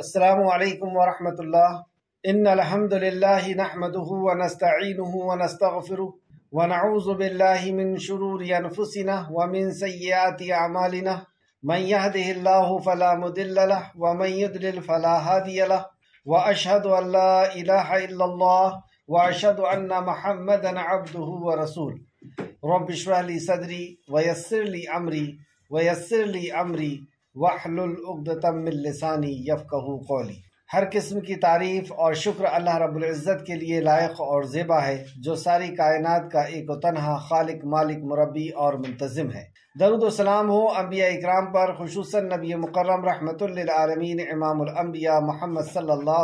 असलकम वरहमल इन अलहमदिल्ला नहमदहू वनस्तिन वनस्तफ़िर वनाउज़बिल्लिमिन शरूरफ़ुसिन वमिन सयात अमालिन मन यहदिल्ला फ़ला मुदिल्ल वमैदिल फ़ला हदियल व अशहद अल्ला वाशद अन्ना महमद अब्दू व रसूल रबिशरली सदरी वयसरली अमरी वयसरली अमरी वहलतमिलसानी यफ़ कहूँ कौली हर किस्म की तारीफ़ और शुक्र अल्लाह रब्ज़त के लिए लायक और ज़ेबा है जो सारी कायनात का एक तनहा खालिक मालिक मुरबी और मुंतज़म है दरुद सलाम हो अम्बिया इकराम पर खसूस नबी मुकर्रम रहमतमीन इमामबिया मोहम्मद सल्ला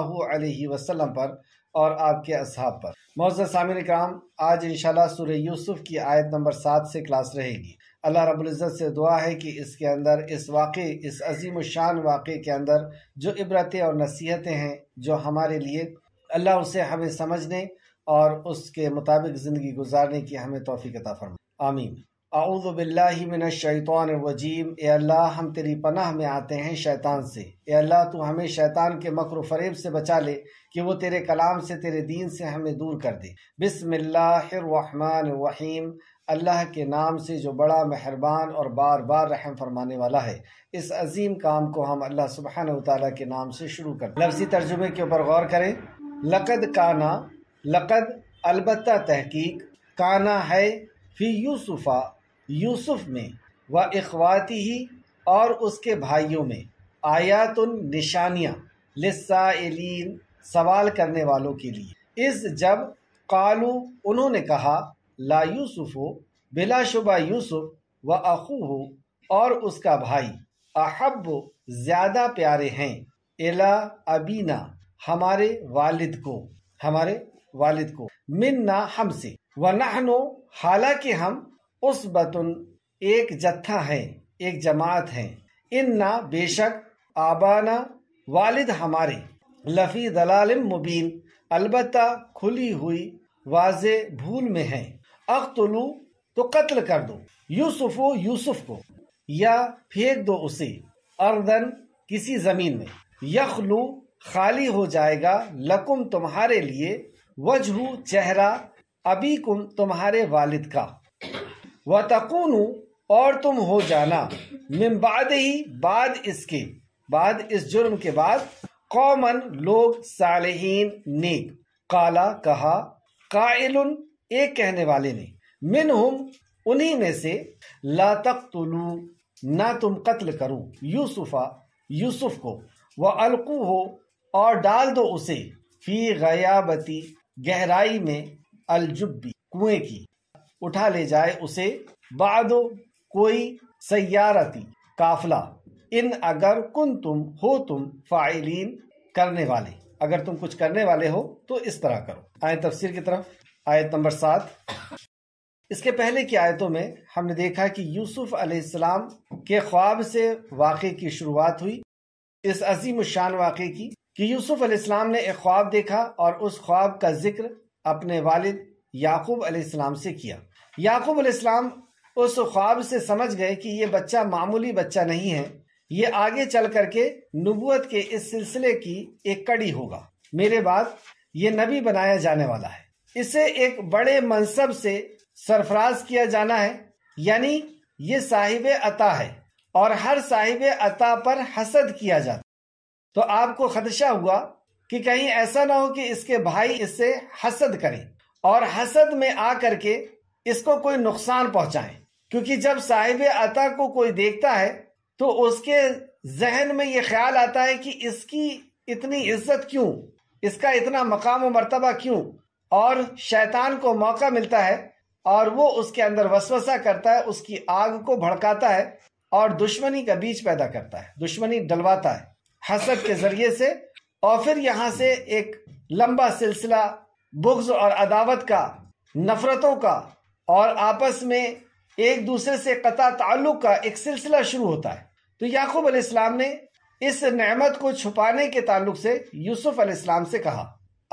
वसम पर और आपके असहाब पर मौजा सामिन इकराम आज इन सूर्य यूसुफ़ की आयत नंबर सात से क्लास रहेगी अल्लाह रबुल्ज़त से दुआ है कि इसके अंदर इस वाक़े इस अजीम शान वाक़े के अंदर जो इबरतें और नसीहतें हैं जो हमारे लिए अल्लाह उसे हमें समझने और उसके मुताबिक ज़िंदगी गुजारने की हमें तोफ़ी कता फरमाए आमीन वजीम ए अल्लाह हम तेरी पनाह में आते हैं शैतान से ए अल्लाह तू हमें शैतान के मकर फरेब से बचा ले कि वो तेरे कलाम से तेरे दीन से हमें दूर कर दे वहीम अल्लाह के नाम से जो बड़ा मेहरबान और बार बार रहम फरमाने वाला है इस अजीम काम को हम अल्लाह सुबहान ताली के नाम से शुरू कर लफ्जी तर्जुमे के ऊपर गौर करें लकद काना लकद अलबत् तहकीक काना है फ़ी यूसुफ़ा यूसुफ़ में व अखवाती ही और उसके भाइयों में आयात निशानियाँ लसाइलिन सवाल करने वालों के लिए इस जब कालू उन्होंने कहा ला यूसुफ हो बिलाशुबा यूसुफ व अखू हो और उसका भाई अहब ज़्यादा प्यारे हैं एला अबीना हमारे वालिद को हमारे वालिद को मिन्ना हमसे व नहनो हालांकि हम उस बतुन एक जत्था हैं एक जमात हैं इन्ना बेशक आबाना वालिद हमारे लफी दलाल मुबीन अलबत्ता खुली हुई वाज भूल में हैं अख्तलू तो कत्ल कर दो यूसुफो यूसुफ को या फेंक दो उसे अर्दन किसी जमीन में यखलू खाली हो जाएगा लकुम तुम्हारे लिए वजहू चेहरा अभी कुम तुम्हारे वालिद का व तकून और तुम हो जाना मिम्बाद ही बाद इसके बाद इस जुर्म के बाद कौमन लोग सालहीन नेक काला कहा कायल एक कहने वाले ने मिन उन्हीं में से ला तक तुलू ना तुम कत्ल करो यूसुफा यूसुफ को वह अलकू हो और डाल दो उसे फी गयाबती गहराई में अलजुब्बी कुएं की उठा ले जाए उसे बादो कोई सयारती काफला इन अगर कुन तुम हो तुम फाइलीन करने वाले अगर तुम कुछ करने वाले हो तो इस तरह करो आए तफसीर की तरफ आयत नंबर सात इसके पहले की आयतों में हमने देखा कि यूसुफ अलैहिस्सलाम के ख्वाब से वाक़े की शुरुआत हुई इस अजीम शान वाक़े की कि यूसुफ अलैहिस्सलाम ने एक ख्वाब देखा और उस ख्वाब का जिक्र अपने वालिद याकूब अलैहिस्सलाम से किया याकूब अलैहिस्सलाम उस ख्वाब से समझ गए कि ये बच्चा मामूली बच्चा नहीं है ये आगे चल करके नबूत के इस सिलसिले की एक कड़ी होगा मेरे बाद ये नबी बनाया जाने वाला है इसे एक बड़े मनसब से सरफराज किया जाना है यानी ये साहिब अता है और हर साहिब अता पर हसद किया जाता तो आपको खदशा हुआ कि कहीं ऐसा ना हो कि इसके भाई इससे हसद करें और हसद में आकर के इसको कोई नुकसान पहुंचाएं क्योंकि जब साहिब अता को कोई देखता है तो उसके जहन में ये ख्याल आता है कि इसकी इतनी इज्जत क्यों इसका इतना मकाम व मरतबा क्यों और शैतान को मौका मिलता है और वो उसके अंदर वसवसा करता है उसकी आग को भड़काता है और दुश्मनी का बीज पैदा करता है दुश्मनी डलवाता है हसद के जरिए से और फिर यहाँ से एक लंबा सिलसिला बुग्ज और अदावत का नफरतों का और आपस में एक दूसरे से कता ताल्लुक का एक सिलसिला शुरू होता है तो याकूब अलैहिस्सलाम ने इस नेमत को छुपाने के ताल्लुक से यूसुफ अलैहिस्सलाम से कहा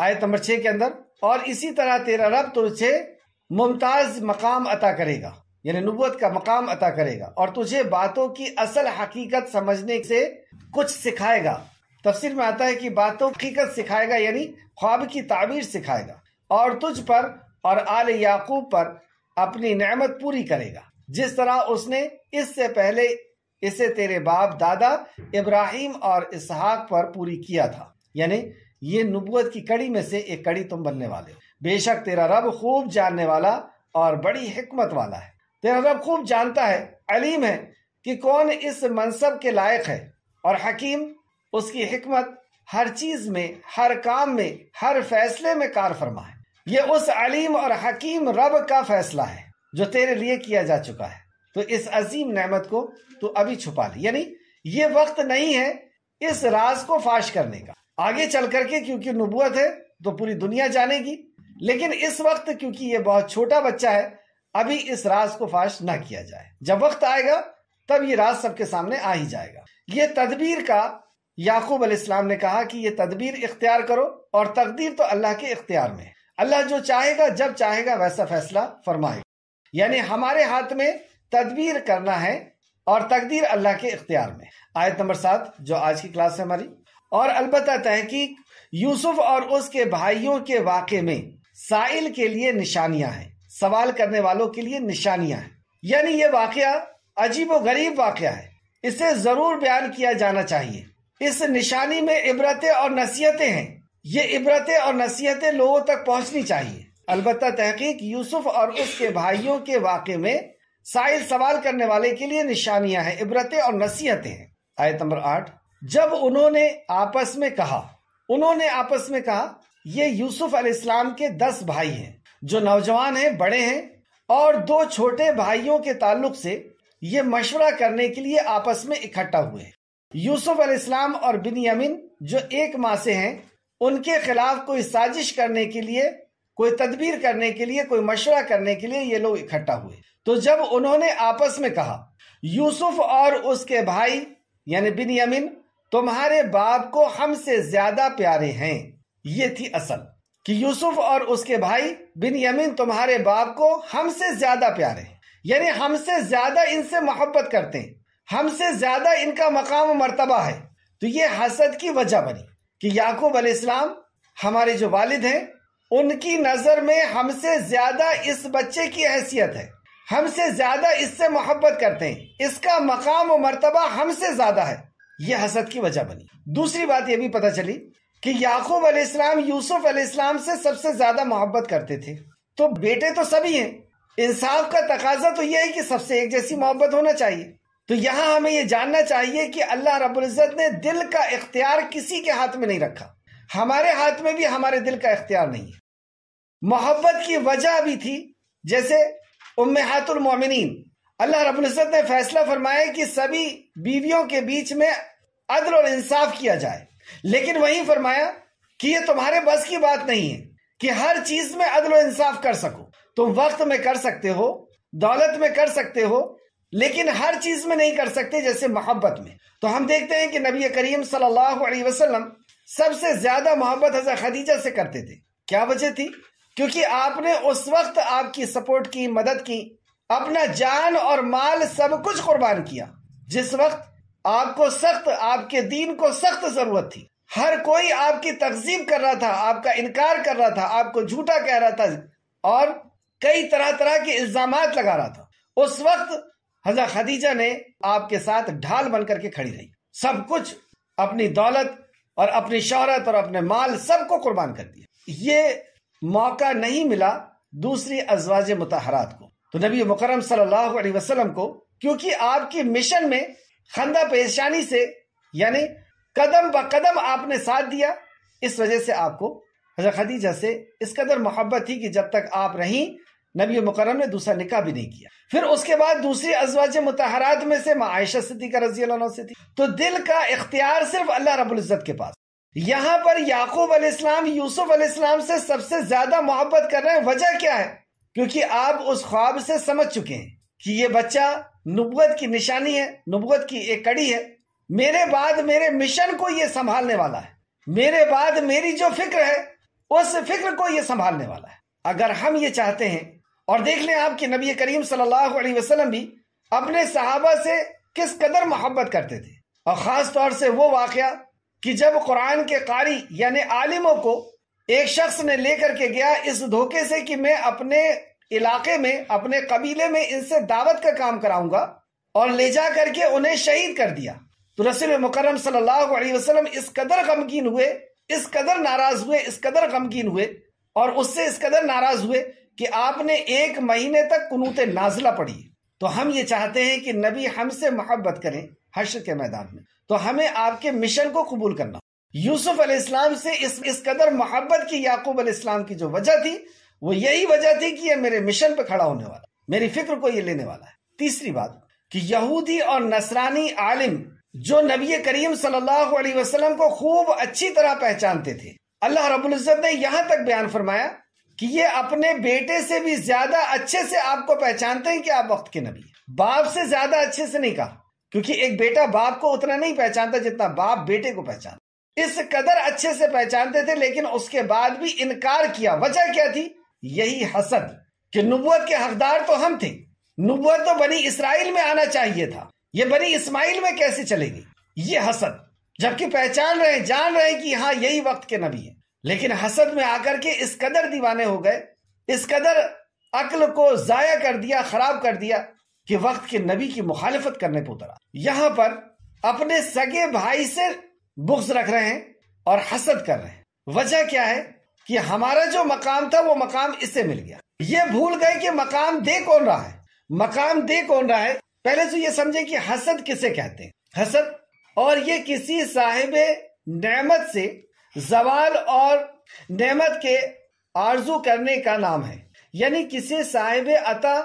आयत नंबर छह के अंदर और इसी तरह तेरा रब तुझे मुमताज मकाम अता करेगा यानी नबूत का मकाम अता करेगा और तुझे बातों की असल हकीकत समझने से कुछ सिखाएगा तफसीर में आता है कि बातों हकीकत सिखाएगा यानी ख्वाब की ताबीर सिखाएगा और तुझ पर और आल याकूब पर अपनी नेमत पूरी करेगा जिस तरह उसने इससे पहले इसे तेरे बाप दादा इब्राहिम और इसहाक पर पूरी किया था यानी ये नबूत की कड़ी में से एक कड़ी तुम बनने वाले हो बेशक तेरा रब खूब जानने वाला और बड़ी हिकमत वाला है तेरा रब खूब जानता है अलीम है कि कौन इस मनसब के लायक है और हकीम उसकी हिकमत हर चीज में हर काम में हर फैसले में कार फरमा है ये उस अलीम और हकीम रब का फैसला है जो तेरे लिए किया जा चुका है तो इस अजीम नहमत को तू अभी छुपा ली यानी ये वक्त नहीं है इस राज को फाश करने का आगे चल करके क्योंकि नबूत है तो पूरी दुनिया जानेगी लेकिन इस वक्त क्योंकि ये बहुत छोटा बच्चा है अभी इस राज को फाश ना किया जाए जब वक्त आएगा तब ये राज सबके सामने आ ही जाएगा ये तदबीर का याकूब अलैहिस्सलाम ने कहा कि ये तदबीर इख्तियार करो और तकदीर तो अल्लाह के इख्तियार में अल्लाह जो चाहेगा जब चाहेगा वैसा फैसला फरमाएगा यानी हमारे हाथ में तदबीर करना है और तकदीर अल्लाह के इख्तियार में आयत नंबर सात जो आज की क्लास है हमारी और अलबत् तहकीक यूसुफ और उसके भाइयों के वाक़े में साइल के लिए निशानियां हैं सवाल करने वालों के लिए निशानियां हैं यानी ये वाक़ अजीब व गरीब वाक़ है इसे ज़रूर बयान किया जाना चाहिए इस निशानी में इबरतें और नसीहतें हैं ये इबरतें और नसीहतें लोगों तक पहुंचनी चाहिए अलबत् तहकीक यूसुफ और उसके भाइयों के वाक़े में साइल सवाल करने वाले के लिए निशानियां हैं इबरतें और नसीहतें हैं आयत नंबर आठ जब उन्होंने आपस में कहा उन्होंने आपस में कहा ये यूसुफ इस्लाम के दस भाई हैं जो नौजवान हैं बड़े हैं और दो छोटे भाइयों के ताल्लुक से ये मशवरा करने के लिए आपस में इकट्ठा हुए यूसुफ इस्लाम और यमिन जो एक माँ से हैं उनके खिलाफ कोई साजिश करने के लिए कोई तदबीर करने के लिए कोई मशवरा करने के लिए ये लोग इकट्ठा हुए तो जब उन्होंने आपस में कहा यूसुफ और उसके भाई यानी बिन यमिन तुम्हारे बाप को हमसे ज्यादा प्यारे हैं ये थी असल कि यूसुफ और उसके भाई बिन यमीन तुम्हारे बाप को हमसे ज्यादा प्यारे हैं यानी हमसे ज्यादा इनसे मोहब्बत करते हैं हमसे ज्यादा इनका मकाम मरतबा है तो ये हसद की वजह बनी कि याकूब अल इस्लाम हमारे जो वालिद हैं उनकी नज़र में हमसे ज्यादा इस बच्चे की हैसियत है हमसे ज्यादा इससे मोहब्बत करते हैं इसका मकाम मर्तबा मरतबा हमसे ज्यादा है ये हसद की वजह बनी दूसरी बात यह भी पता चली कि याकूब अलैहिस्सलाम यूसुफ अलैहिस्सलाम से सबसे ज्यादा मोहब्बत करते थे तो बेटे तो सभी हैं इंसाफ का तकाजा तो यह है कि सबसे एक जैसी मोहब्बत होना चाहिए तो यहां हमें यह जानना चाहिए कि अल्लाह रबुल्जत ने दिल का इख्तियार किसी के हाथ में नहीं रखा हमारे हाथ में भी हमारे दिल का इख्तियार नहीं है मोहब्बत की वजह भी थी जैसे उम्महातुल मोमिनीन अल्लाह रबुल्जत ने फैसला फरमाया कि सभी बीवियों के बीच में अदल और इंसाफ किया जाए लेकिन वही फरमाया कि ये तुम्हारे बस की बात नहीं है कि हर चीज में अदल और इंसाफ कर सको तुम वक्त में कर सकते हो दौलत में कर सकते हो लेकिन हर चीज में नहीं कर सकते जैसे मोहब्बत में तो हम देखते हैं कि नबी करीम सल्लल्लाहु अलैहि वसल्लम सबसे ज्यादा मोहब्बत हजरत खदीजा से करते थे क्या वजह थी क्योंकि आपने उस वक्त आपकी सपोर्ट की मदद की अपना जान और माल सब कुछ कुर्बान किया जिस वक्त आपको सख्त आपके दीन को सख्त जरूरत थी हर कोई आपकी तकजीब कर रहा था आपका इनकार कर रहा था आपको झूठा कह रहा था और कई तरह तरह के इल्जाम लगा रहा था उस वक्त हजर खदीजा ने आपके साथ ढाल बनकर के खड़ी रही सब कुछ अपनी दौलत और अपनी शहरत और अपने माल सबको कुर्बान कर दिया ये मौका नहीं मिला दूसरी अजवाज मुतहरात को तो नबी मुकरम सल्लल्लाहु अलैहि वसल्लम को क्योंकि आपके मिशन में खंदा पेशानी से यानी कदम ब कदम आपने साथ दिया इस वजह से आपको हजरत खदीजा से इस कदर मोहब्बत थी कि जब तक आप रहीं नबी मुकरम ने दूसरा निकाह भी नहीं किया फिर उसके बाद दूसरी अजवाज मुतहरात में से मायशा सिद्दीक रजी से थी तो दिल का इख्तियार सिर्फ अल्लाह रबुल्जत के पास यहाँ पर याकूब अलैहिस्सलाम यूसुफ अलैहिस्सलाम से सबसे ज्यादा मोहब्बत कर रहे हैं वजह क्या है क्योंकि आप उस ख्वाब से समझ चुके हैं कि ये बच्चा नुबत की निशानी है नुबत की एक कड़ी है मेरे बाद मेरे मिशन को ये संभालने वाला है मेरे बाद मेरी जो फिक्र है उस फिक्र को ये संभालने वाला है अगर हम ये चाहते हैं और देख लें आप कि नबी करीम सल्लल्लाहु अलैहि वसल्लम भी अपने सहाबा से किस कदर मोहब्बत करते थे और ख़ास तौर से वो वाक़ कि जब कुरान के कारी यानी आलिमों को एक शख्स ने लेकर के गया इस धोखे से कि मैं अपने इलाके में अपने कबीले में इनसे दावत का काम कराऊंगा और ले जा करके उन्हें शहीद कर दिया तो रसूल मुकरम सल्लल्लाहु अलैहि वसल्लम इस कदर गमगीन हुए इस कदर नाराज हुए इस कदर गमगीन हुए और उससे इस कदर नाराज हुए कि आपने एक महीने तक कनूत नाजला पढ़ी तो हम ये चाहते हैं कि नबी हमसे मोहब्बत करें हश्र के मैदान में तो हमें आपके मिशन को कबूल करना यूसुफ अलैहिस्सलाम से इस इस कदर मोहब्बत की याकूब अलैहिस्सलाम की जो वजह थी वो यही वजह थी कि ये मेरे मिशन पे खड़ा होने वाला मेरी फिक्र को ये लेने वाला है तीसरी बात कि यहूदी और नसरानी आलिम जो नबी करीम सल्लल्लाहु अलैहि वसल्लम को खूब अच्छी तरह पहचानते थे अल्लाह रब्बुल इज़्ज़त ने यहाँ तक बयान फरमाया कि ये अपने बेटे से भी ज्यादा अच्छे से आपको पहचानते हैं कि आप वक्त के नबी बाप से ज्यादा अच्छे से नहीं कहा क्योंकि एक बेटा बाप को उतना नहीं पहचानता जितना बाप बेटे को पहचानता इस कदर अच्छे से पहचानते थे लेकिन उसके बाद भी इनकार किया वजह क्या थी यही हसद कि नुबत के हकदार तो हम थे नुबत तो बनी इसराइल में आना चाहिए था ये बनी इस्माइल में कैसे चलेगी ये हसद जबकि पहचान रहे जान रहे कि हाँ यही वक्त के नबी है लेकिन हसद में आकर के इस कदर दीवाने हो गए इस कदर अक्ल को जाया कर दिया खराब कर दिया कि वक्त के नबी की मुखालफत करने पर उतरा यहां पर अपने सगे भाई से बुक्स रख रहे हैं और हसद कर रहे हैं वजह क्या है कि हमारा जो मकाम था वो मकाम इससे मिल गया ये भूल गए कि मकाम दे कौन रहा है मकाम दे कौन रहा है पहले तो ये समझे कि हसद किसे कहते हैं हसद और ये किसी साहिब नेमत से जवाल और नेमत के आरजू करने का नाम है यानी किसी साहिब अता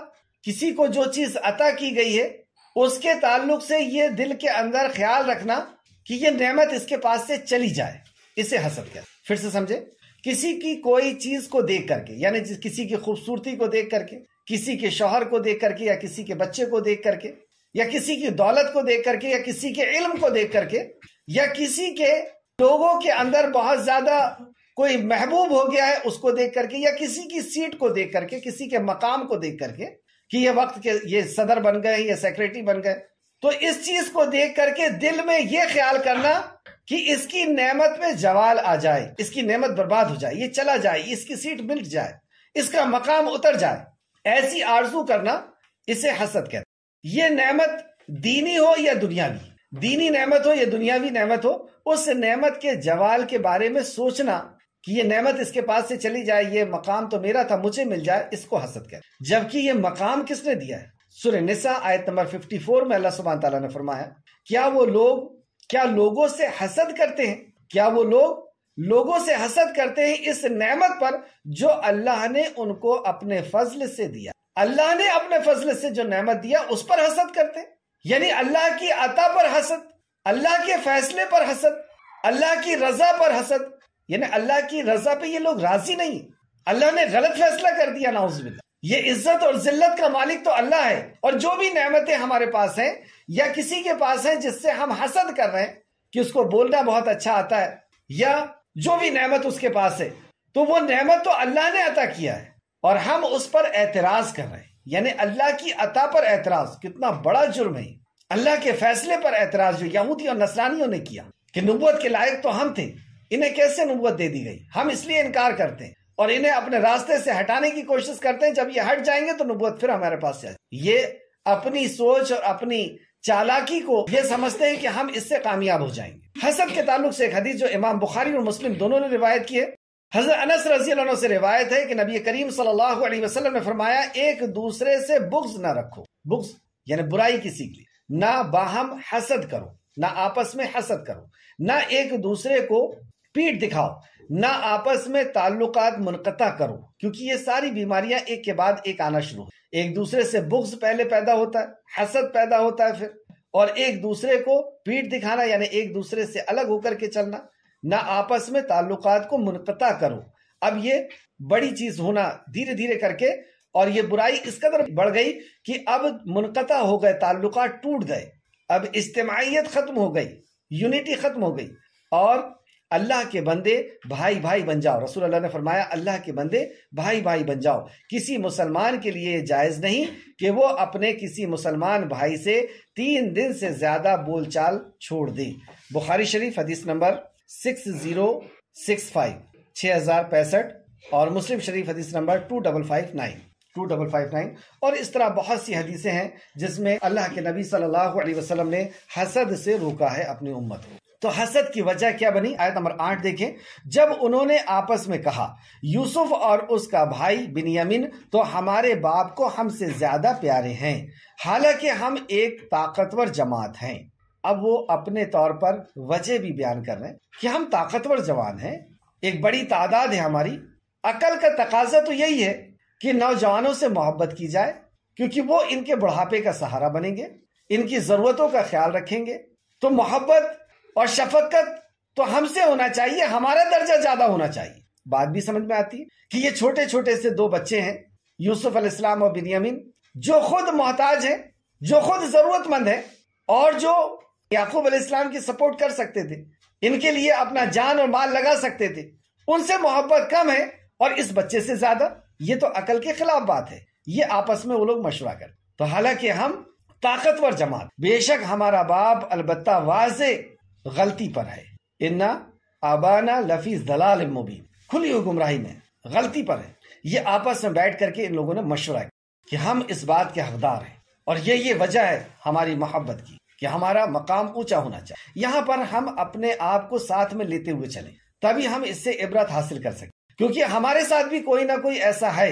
किसी को जो चीज अता की गई है उसके ताल्लुक से ये दिल के अंदर ख्याल रखना कि ये नेमत इसके पास से चली जाए इसे हसद कहते फिर से समझे किसी की कोई चीज को देख करके यानी किसी की खूबसूरती को देख करके किसी के शोहर को देख करके या किसी के बच्चे को देख करके या किसी की दौलत को देख करके या किसी के इल्म को देख करके या किसी के लोगों के अंदर बहुत ज्यादा कोई महबूब हो गया है उसको देख करके या किसी की सीट को देख करके किसी के मकाम को देख करके कि ये वक्त के ये सदर बन गए ये सेक्रेटरी बन गए तो इस चीज को देख करके दिल में ये ख्याल करना कि इसकी नेमत में जवाल आ जाए इसकी नेमत बर्बाद हो जाए ये चला जाए इसकी सीट मिल जाए इसका मकाम उतर जाए ऐसी आरजू करना इसे हसद कहते ये नेमत दीनी हो या दुनियावी दीनी नेमत हो या दुनियावी नेमत हो उस नेमत के जवाल के बारे में सोचना कि ये नेमत इसके पास से चली जाए ये मकाम तो मेरा था मुझे मिल जाए इसको हसद कहते जबकि ये मकाम किसने दिया है सुर निसा आयत नंबर 54 में अल्लाह सुबह ने फरमाया क्या वो लोग क्या लोगों से हसद करते हैं क्या वो लोग लोगों से हसद करते हैं इस नेमत पर जो अल्लाह ने उनको अपने फजल से दिया अल्लाह ने अपने फजल से जो नेमत दिया उस पर हसद करते हैं यानी अल्लाह की अता पर हसद अल्लाह के फैसले पर हसद अल्लाह की रजा पर हसद यानी अल्लाह की रजा पे ये लोग राजी नहीं अल्लाह ने गलत फैसला कर दिया नाउजबिल्ला ये इज्जत और जिल्लत का मालिक तो अल्लाह है और जो भी नेमतें हमारे पास हैं या किसी के पास है जिससे हम हसद कर रहे हैं कि उसको बोलना बहुत अच्छा आता है या जो भी नेमत उसके पास है तो वो नेमत तो अल्लाह ने अता किया है और हम उस पर एतराज कर रहे हैं यानी अल्लाह की अता पर एतराज कितना बड़ा जुर्म है अल्लाह के फैसले पर एतराज जो यहूदी और नसरानियों ने किया कि नबूत के लायक तो हम थे इन्हें कैसे नबूत दे दी गई हम इसलिए इनकार करते हैं और इन्हें अपने रास्ते से हटाने की कोशिश करते हैं जब ये हट जाएंगे तो नबूत फिर हमारे पास जाए ये अपनी सोच और अपनी चालाकी को ये समझते हैं कि हम इससे कामयाब हो जाएंगे हसद के ताल्लुक से एक हदीस जो इमाम बुखारी और मुस्लिम दोनों ने रिवायत की है हजरत अनस रजी से रिवायत है कि नबी करीम सल्लल्लाहु अलैहि वसल्लम ने फरमाया एक दूसरे से बुग्ज ना रखो बुग्ज यानी बुराई किसी के लिए ना बाहम हसद करो ना आपस में हसद करो ना एक दूसरे को पीठ दिखाओ ना आपस में ताल्लुकात मुनकता करो क्योंकि ये सारी बीमारियां एक के बाद एक आना शुरू एक दूसरे से बुग्स पहले पैदा होता है हसद पैदा होता है फिर और एक दूसरे को पीठ दिखाना यानी एक दूसरे से अलग होकर के चलना ना आपस में ताल्लुकात को मुनता करो अब ये बड़ी चीज होना धीरे धीरे करके और ये बुराई इस कदर बढ़ गई कि अब मुनकता हो गए ताल्लुकात टूट गए अब इज्तमाहीत खत्म हो गई यूनिटी खत्म हो गई और अल्लाह के बंदे भाई भाई बन जाओ रसूल अल्लाह ने फरमाया अल्लाह के बंदे भाई भाई बन जाओ किसी मुसलमान के लिए जायज़ नहीं कि वो अपने किसी मुसलमान भाई से तीन दिन से ज़्यादा बोलचाल छोड़ दे बुखारी शरीफ हदीस number six zero six five छः हज़ार पैंसठ और मुस्लिम शरीफ हदीस number two double five nine two double five nine और इस तरह बहुत सी हदीसें हैं जिसमें अल्लाह के नबी सल्लल्लाहु अलैहि वसल्लम ने हसद से रोका है अपनी उम्मत को तो हसद की वजह क्या बनी आयत नंबर आठ देखें जब उन्होंने आपस में कहा यूसुफ और उसका भाई बिनियामिन तो हमारे बाप को हमसे ज्यादा प्यारे हैं हालांकि हम एक ताकतवर जमात हैं अब वो अपने तौर पर वजह भी बयान कर रहे हैं कि हम ताकतवर जवान हैं एक बड़ी तादाद है हमारी अकल का तकाजा तो यही है कि नौजवानों से मोहब्बत की जाए क्योंकि वो इनके बुढ़ापे का सहारा बनेंगे इनकी जरूरतों का ख्याल रखेंगे तो मोहब्बत और शफकत तो हमसे होना चाहिए हमारा दर्जा ज्यादा होना चाहिए बात भी समझ में आती है कि ये छोटे छोटे से दो बच्चे हैं यूसुफ इस्लाम और बिनियामिन जो खुद मोहताज हैं जो खुद जरूरतमंद है और जो याकूब इस्लाम की सपोर्ट कर सकते थे इनके लिए अपना जान और माल लगा सकते थे उनसे मोहब्बत कम है और इस बच्चे से ज्यादा ये तो अकल के खिलाफ बात है ये आपस में वो लोग मशवरा कर तो हालांकि हम ताकतवर जमात बेशक हमारा बाप अलबत्ता वाजे गलती पर है इन्ना आबाना लफी दलाल मुबीन खुली हुई गुमराही में गलती पर है ये आपस में बैठ करके इन लोगों ने मशवरा किया कि हम इस बात के हकदार हैं और ये ये वजह है हमारी मोहब्बत की कि हमारा मकाम ऊंचा होना चाहिए यहाँ पर हम अपने आप को साथ में लेते हुए चले तभी हम इससे इबरत हासिल कर सके क्योंकि हमारे साथ भी कोई ना कोई ऐसा है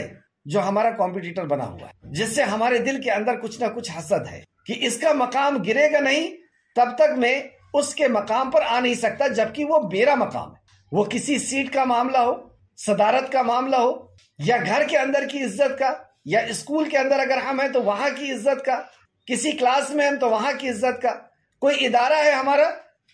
जो हमारा कॉम्पिटिटर बना हुआ है जिससे हमारे दिल के अंदर कुछ ना कुछ हसद है कि इसका मकाम गिरेगा नहीं तब तक मैं उसके मकाम पर आ नहीं सकता जबकि वो मेरा मकाम है वो किसी सीट का मामला हो सदारत का मामला हो या घर के अंदर की इज्जत का या स्कूल के अंदर अगर हम हैं तो वहां की इज्जत का किसी क्लास में हम तो वहां की इज्जत का कोई इदारा है हमारा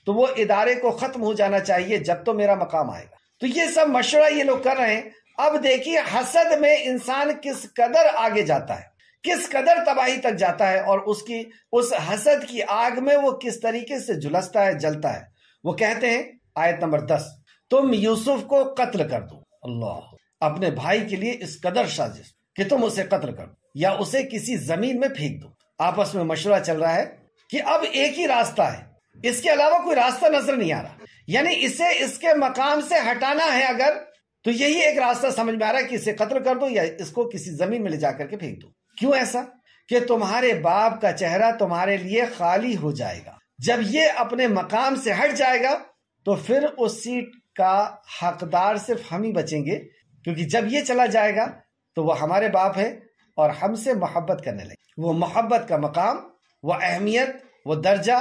तो वो इदारे को खत्म हो जाना चाहिए जब तो मेरा मकाम आएगा तो ये सब मशवरा ये लोग कर रहे हैं अब देखिए हसद में इंसान किस कदर आगे जाता है किस कदर तबाही तक जाता है और उसकी उस हसद की आग में वो किस तरीके से झुलसता है जलता है वो कहते हैं आयत नंबर दस तुम यूसुफ को कत्ल कर दो अल्लाह अपने भाई के लिए इस कदर साजिश कि तुम उसे कत्ल कर दो या उसे किसी जमीन में फेंक दो आपस में मशुरा चल रहा है कि अब एक ही रास्ता है इसके अलावा कोई रास्ता नजर नहीं आ रहा यानी इसे इसके मकाम से हटाना है अगर तो यही एक रास्ता समझ में आ रहा है कि इसे कत्ल कर दो या इसको किसी जमीन में ले जाकर के फेंक दो क्यों ऐसा कि तुम्हारे बाप का चेहरा तुम्हारे लिए खाली हो जाएगा जब ये अपने मकाम से हट जाएगा तो फिर उस सीट का हकदार सिर्फ हम ही बचेंगे क्योंकि जब ये चला जाएगा तो वह हमारे बाप है और हमसे मोहब्बत करने लगे वो मोहब्बत का मकाम वह अहमियत वो दर्जा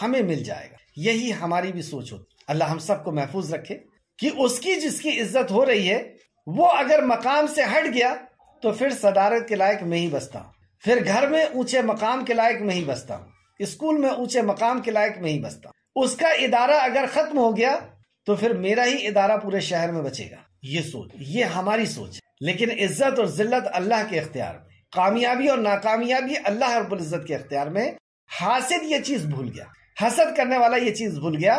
हमें मिल जाएगा यही हमारी भी सोच होती अल्लाह हम सबको महफूज रखे कि उसकी जिसकी इज्जत हो रही है वो अगर मकाम से हट गया तो फिर सदारत के लायक में ही बसता हूँ फिर घर में ऊंचे मकाम के लायक में ही बसता हूँ स्कूल में ऊंचे मकाम के लायक में ही बसता हूँ उसका इदारा अगर खत्म हो गया तो फिर मेरा ही इदारा पूरे शहर में बचेगा ये सोच ये हमारी सोच लेकिन इज्जत और जिल्लत अल्लाह के अख्तियार में कामयाबी और नाकामयाबी अल्लाह इज्जत के अख्तियार में हासिद ये चीज भूल गया हसद करने वाला ये चीज भूल गया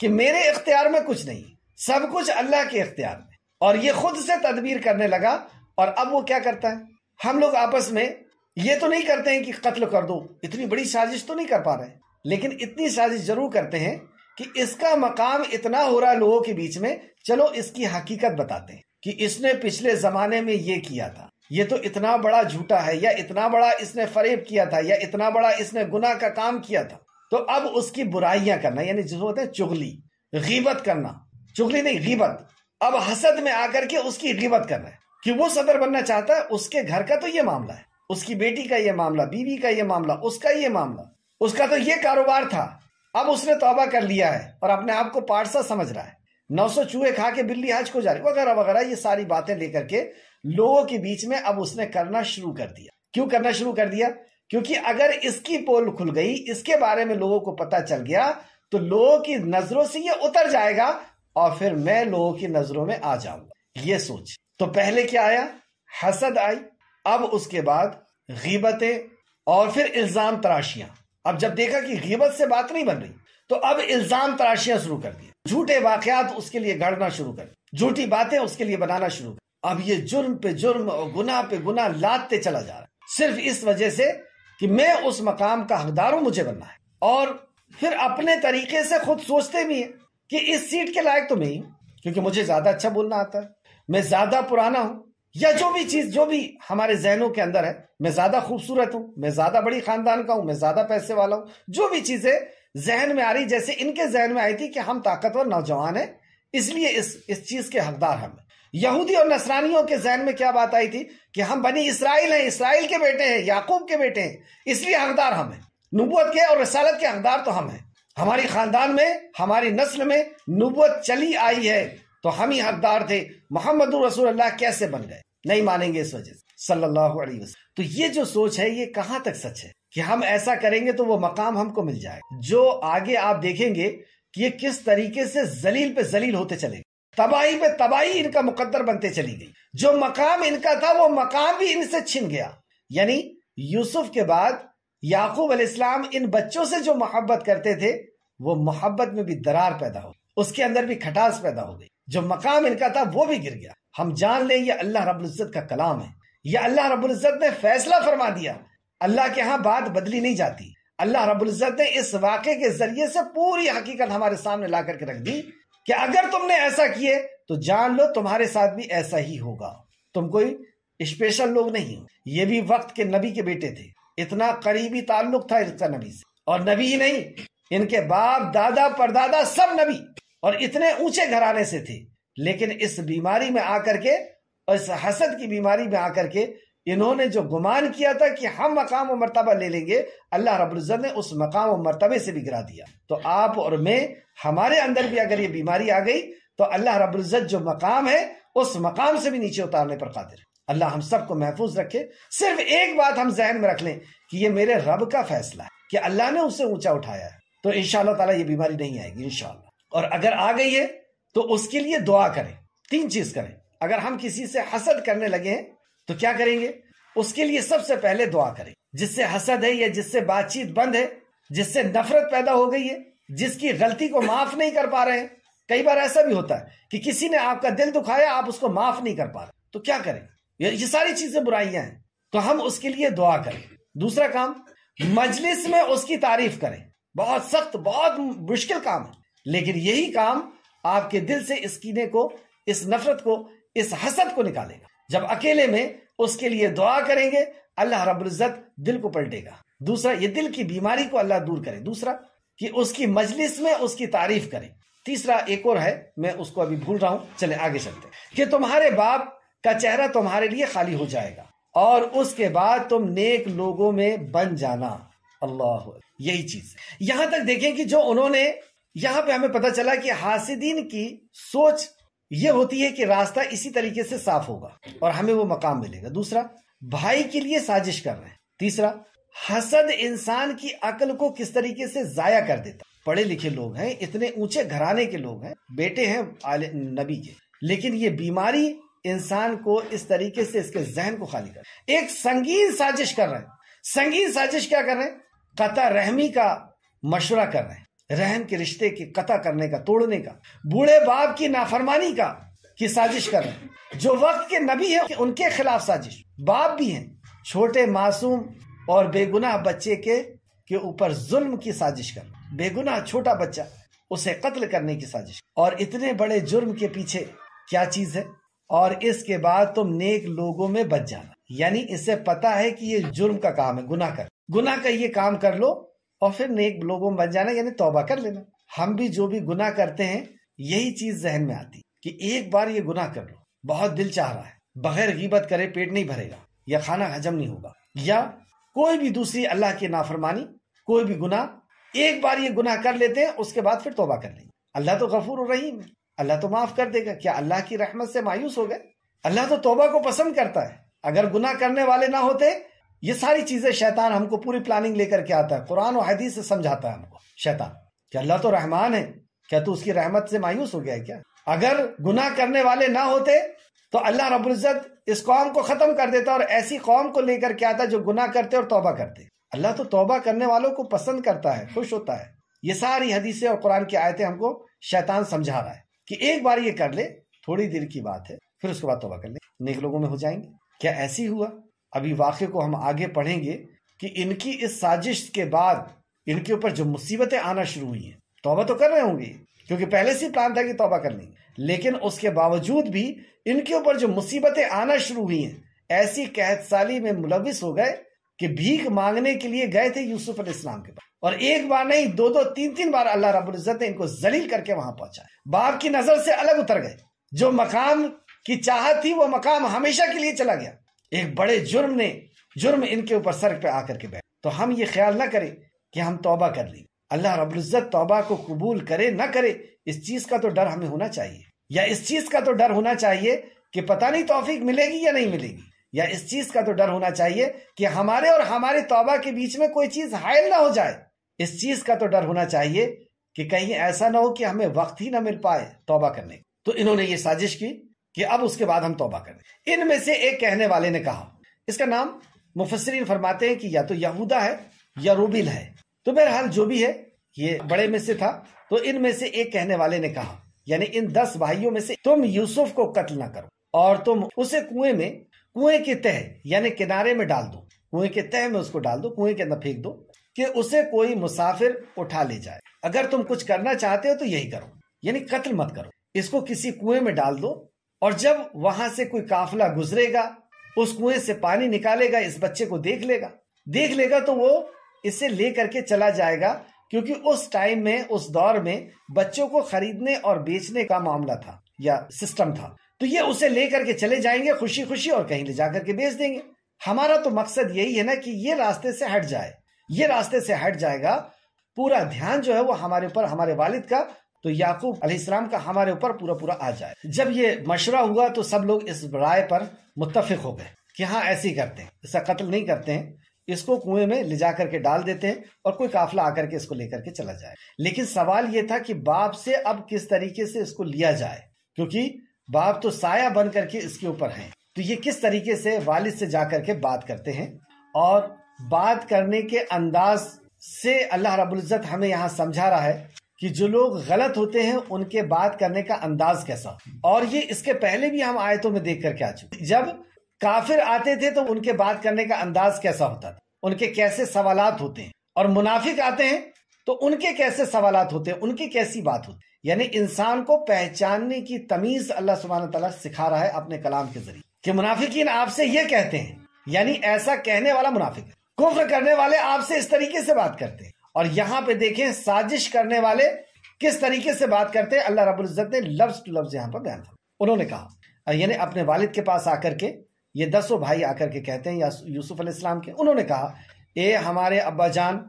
कि मेरे इख्तियार में कुछ नहीं सब कुछ अल्लाह के इख्तियार में और ये खुद से तदबीर करने लगा और अब वो क्या करता है हम लोग आपस में ये तो नहीं करते हैं कि कत्ल कर दो इतनी बड़ी साजिश तो नहीं कर पा रहे लेकिन इतनी साजिश जरूर करते हैं कि इसका मकाम इतना हो रहा है लोगों के बीच में चलो इसकी हकीकत बताते हैं कि इसने पिछले जमाने में ये किया था ये तो इतना बड़ा झूठा है या इतना बड़ा इसने फरेब किया था या इतना बड़ा इसने गुना का काम किया था तो अब उसकी बुराइयां करना यानी जिसको होते हैं चुगली गीबत करना चुगली नहीं गीबत अब हसद में आकर के उसकी गीबत करना है कि वो सदर बनना चाहता है उसके घर का तो ये मामला है उसकी बेटी का ये मामला बीवी का ये मामला उसका ये मामला उसका तो ये कारोबार था अब उसने तोबा कर लिया है और अपने आप को पारसा समझ रहा है नौ सौ चूहे खा के बिल्ली हज को जा रही वगैरह वगैरह ये सारी बातें लेकर के लोगों के बीच में अब उसने करना शुरू कर दिया क्यों करना शुरू कर दिया क्योंकि अगर इसकी पोल खुल गई इसके बारे में लोगों को पता चल गया तो लोगों की नजरों से ये उतर जाएगा और फिर मैं लोगों की नजरों में आ जाऊंगा ये सोच तो पहले क्या आया हसद आई अब उसके बाद गीबतें और फिर इल्जाम तराशियां अब जब देखा कि गीबत से बात नहीं बन रही तो अब इल्जाम तराशियां शुरू कर दी झूठे वाकयात उसके लिए गढ़ना शुरू कर झूठी बातें उसके लिए बनाना शुरू कर अब ये जुर्म पे जुर्म और गुना पे गुना लादते चला जा रहा है सिर्फ इस वजह से कि मैं उस मकाम का हकदार हूं मुझे बनना है और फिर अपने तरीके से खुद सोचते भी है कि इस सीट के लायक तो मैं ही क्योंकि मुझे ज्यादा अच्छा बोलना आता है मैं ज्यादा पुराना हूं या जो भी चीज जो भी हमारे जहनों के अंदर है मैं ज्यादा खूबसूरत हूं मैं ज्यादा बड़ी खानदान का हूं मैं ज्यादा पैसे वाला हूं जो भी चीजें जहन में आ रही जैसे इनके जहन में आई थी कि हम ताकतवर नौजवान हैं इसलिए इस इस चीज के हकदार हम यहूदी और नसरानियों के जहन में क्या बात आई थी कि हम बनी इसराइल हैं इसराइल के बेटे हैं याकूब के बेटे हैं इसलिए हकदार हम हैं नुबत के और रसालत के हकदार तो हम हैं हमारी खानदान में हमारी नस्ल में नुबत चली आई है तो हम ही हकदार थे मोहम्मद रसूल अल्लाह कैसे बन गए नहीं मानेंगे इस वजह से सल्लल्लाहु अलैहि वसल्लम तो ये जो सोच है ये कहाँ तक सच है कि हम ऐसा करेंगे तो वो मकाम हमको मिल जाए जो आगे आप देखेंगे कि ये किस तरीके से जलील पे जलील होते चले तबाही पे तबाही इनका मुकद्दर बनते चली गई जो मकाम इनका था वो मकाम भी इनसे छिन गया यानी यूसुफ के बाद याकूब अलैहिस्सलाम इन बच्चों से जो मोहब्बत करते थे वो मोहब्बत में भी दरार पैदा हो उसके अंदर भी खटास पैदा हो गई जो मकाम इनका था वो भी गिर गया हम जान लें ये अल्लाह रबुल्जत का कलाम है यह अल्लाह रबुल्जत ने फैसला फरमा दिया अल्लाह के यहाँ बात बदली नहीं जाती अल्लाह रबुल्जत ने इस वाक़े के जरिए से पूरी हकीकत हमारे सामने ला करके रख दी कि अगर तुमने ऐसा किए तो जान लो तुम्हारे साथ भी ऐसा ही होगा तुम कोई स्पेशल लोग नहीं हो ये भी वक्त के नबी के बेटे थे इतना करीबी ताल्लुक था इसका नबी से और नबी ही नहीं इनके बाप दादा परदादा सब नबी और इतने ऊंचे घराने से थे लेकिन इस बीमारी में आकर के और इस हसद की बीमारी में आकर के इन्होंने जो गुमान किया था कि हम मकाम और मरतबा ले लेंगे अल्लाह रबुल्जत ने उस मकाम और मरतबे से भी गिरा दिया तो आप और मैं हमारे अंदर भी अगर ये बीमारी आ गई तो अल्लाह रबुल्जत जो मकाम है उस मकाम से भी नीचे उतारने पर कादिर अल्लाह हम सबको महफूज रखे सिर्फ एक बात हम जहन में रख लें कि ये मेरे रब का फैसला है कि अल्लाह ने उसे ऊंचा उठाया है तो इन बीमारी नहीं आएगी इनशाला और अगर आ गई है तो उसके लिए दुआ करें तीन चीज करें अगर हम किसी से हसद करने लगे हैं तो क्या करेंगे उसके लिए सबसे पहले दुआ करें जिससे हसद है या जिससे बातचीत बंद है जिससे नफरत पैदा हो गई है जिसकी गलती को माफ नहीं कर पा रहे हैं कई बार ऐसा भी होता है कि किसी ने आपका दिल दुखाया आप उसको माफ नहीं कर पा रहे तो क्या करें ये सारी चीजें बुराइयां हैं तो हम उसके लिए दुआ करें दूसरा काम मजलिस में उसकी तारीफ करें बहुत सख्त बहुत मुश्किल काम है लेकिन यही काम आपके दिल से इस कीने को इस नफरत को इस हसद को निकालेगा जब अकेले में उसके लिए दुआ करेंगे अल्लाह रबुल्जत दिल को पलटेगा दूसरा ये दिल की बीमारी को अल्लाह दूर करे दूसरा कि उसकी मजलिस में उसकी तारीफ करें तीसरा एक और है मैं उसको अभी भूल रहा हूं चले आगे चलते कि तुम्हारे बाप का चेहरा तुम्हारे लिए खाली हो जाएगा और उसके बाद तुम नेक लोगों में बन जाना अल्लाह यही चीज यहां तक देखें कि जो उन्होंने यहां पे हमें पता चला कि हासिदीन की सोच ये होती है कि रास्ता इसी तरीके से साफ होगा और हमें वो मकाम मिलेगा दूसरा भाई के लिए साजिश कर रहे हैं तीसरा हसद इंसान की अकल को किस तरीके से जाया कर देता पढ़े लिखे लोग हैं इतने ऊंचे घराने के लोग हैं बेटे हैं आले नबी के लेकिन ये बीमारी इंसान को इस तरीके से इसके जहन को खाली कर एक संगीन साजिश कर रहे हैं संगीन साजिश क्या कर रहे हैं कता रहमी का मशवरा कर रहे हैं रहन के रिश्ते की कता करने का तोड़ने का बूढ़े बाप की नाफरमानी का की साजिश कर रहे जो वक्त के नबी है उनके खिलाफ साजिश बाप भी हैं छोटे मासूम और बेगुनाह बच्चे के के ऊपर जुल्म की साजिश कर बेगुनाह छोटा बच्चा उसे कत्ल करने की साजिश और इतने बड़े जुर्म के पीछे क्या चीज है और इसके बाद तुम नेक लोगों में बच जाना यानी इसे पता है कि ये जुर्म का काम है गुनाह कर गुनाह का ये काम कर लो और फिर नेक लोगों में बन जाना यानी तौबा कर लेना हम भी जो भी गुनाह करते हैं यही चीज जहन में आती कि एक बार ये गुनाह कर लो बहुत दिल चाह रहा है बगैर गिबत करे पेट नहीं भरेगा या खाना हजम नहीं होगा या कोई भी दूसरी अल्लाह की नाफरमानी कोई भी गुना एक बार ये गुनाह कर लेते हैं उसके बाद फिर तोबा कर लेंगे अल्लाह तो गफूर रहीम है अल्लाह तो माफ कर देगा क्या अल्लाह की रहमत से मायूस हो गए अल्लाह तो तोबा को पसंद करता है अगर गुनाह करने वाले ना होते ये सारी चीजें शैतान हमको पूरी प्लानिंग लेकर के आता है कुरान और हदीस से समझाता है हमको शैतान क्या अल्लाह तो रहमान है क्या तू उसकी रहमत से मायूस हो गया है क्या अगर गुनाह करने वाले ना होते तो अल्लाह रबुल्जत इस कौम को खत्म कर देता और ऐसी कौम को लेकर के आता जो गुनाह करते और तौबा करते अल्लाह तो तौबा करने वालों को पसंद करता है खुश होता है ये सारी हदीसें और कुरान की आयतें हमको शैतान समझा रहा है कि एक बार ये कर ले थोड़ी देर की बात है फिर उसके बाद तोबा कर ले नेक लोगों में हो जाएंगे क्या ऐसी हुआ अभी वाक्य को हम आगे पढ़ेंगे कि इनकी इस साजिश के बाद इनके ऊपर जो मुसीबतें आना शुरू हुई हैं तोबा तो कर रहे होंगे क्योंकि पहले से प्लान था कि तोबा लेंगे लेकिन उसके बावजूद भी इनके ऊपर जो मुसीबतें आना शुरू हुई हैं ऐसी कहतसाली में मुलविस हो गए कि भीख मांगने के लिए गए थे यूसुफ इस्लाम के पास और एक बार नहीं दो दो तीन तीन बार अल्लाह रबुल्जत ने इनको जलील करके वहां पहुंचा बाप की नजर से अलग उतर गए जो मकाम की चाहत थी वो मकाम हमेशा के लिए चला गया एक बड़े जुर्म ने जुर्म इनके ऊपर सर पे आकर के बैठ तो हम ये ख्याल ना करें कि हम तौबा कर लेंगे अल्लाह रबुल्जत तौबा को कबूल करे ना करे इस चीज का तो डर हमें होना चाहिए या इस चीज का तो डर होना चाहिए कि पता नहीं तोफीक मिलेगी या नहीं मिलेगी या इस चीज का तो डर होना चाहिए कि हमारे और हमारे तौबा के बीच में कोई चीज हायल ना हो जाए इस चीज का तो डर होना चाहिए कि कहीं ऐसा ना हो कि हमें वक्त ही ना मिल पाए तोबा करने तो इन्होंने ये साजिश की कि अब उसके बाद हम तोबा करें इनमें से एक कहने वाले ने कहा इसका नाम मुफसरीन फरमाते हैं कि या तो यहूदा है या रूबिल है तो बहरहाल जो भी है ये बड़े में से था तो इनमें से एक कहने वाले ने कहा यानी इन दस भाइयों में से तुम यूसुफ को कत्ल ना करो और तुम उसे कुएं में कुएं के तह यानी किनारे में डाल दो कुएं के तह में उसको डाल दो कुएं के अंदर फेंक दो कि उसे कोई मुसाफिर उठा ले जाए अगर तुम कुछ करना चाहते हो तो यही करो यानी कत्ल मत करो इसको किसी कुएं में डाल दो और जब वहां से कोई काफिला गुजरेगा उस कुएं से पानी निकालेगा इस बच्चे को देख लेगा देख लेगा तो वो इसे ले करके चला जाएगा क्योंकि उस टाइम में उस दौर में बच्चों को खरीदने और बेचने का मामला था या सिस्टम था तो ये उसे लेकर के चले जाएंगे खुशी खुशी और कहीं ले जाकर के बेच देंगे हमारा तो मकसद यही है ना कि ये रास्ते से हट जाए ये रास्ते से हट जाएगा पूरा ध्यान जो है वो हमारे ऊपर हमारे वालिद का तो याकूब अलैहिस्सलाम का हमारे ऊपर पूरा पूरा आ जाए जब ये मशुरा हुआ तो सब लोग इस राय पर मुतफिक हो गए कि हाँ ऐसे ही करते हैं इसका कत्ल नहीं करते हैं इसको कुएं में ले जा करके डाल देते हैं और कोई काफिला आकर के इसको लेकर के चला जाए लेकिन सवाल ये था कि बाप से अब किस तरीके से इसको लिया जाए क्योंकि बाप तो साया बन करके इसके ऊपर है तो ये किस तरीके से वालिद से जा करके बात करते हैं और बात करने के अंदाज से अल्लाह रबुल्जत हमें यहाँ समझा रहा है कि जो लोग गलत होते हैं उनके बात करने का अंदाज कैसा और ये इसके पहले भी हम आयतों में देख करके आ चुके जब काफिर आते थे तो उनके बात करने का अंदाज कैसा होता था उनके कैसे सवाल होते हैं और मुनाफिक आते हैं तो उनके कैसे सवाल होते हैं उनकी कैसी बात होती है यानी इंसान को पहचानने की तमीज अल्लाह सुबहाना तला सिखा रहा है अपने कलाम के जरिए कि मुनाफिकीन आपसे ये कहते हैं यानी ऐसा कहने वाला मुनाफिक कुफ्र करने वाले आपसे इस तरीके से बात करते हैं और यहां पे देखें साजिश करने वाले किस तरीके से बात करते हैं अल्लाह रबुल इज़्ज़त ने लफ्ज टू लफ्ज यहां पर बयान था उन्होंने कहा यानी अपने वालिद के पास आकर के ये दसों भाई आकर के कहते हैं या यूसुफ अलैहिस्सलाम के उन्होंने कहा ए हमारे अब्बा जान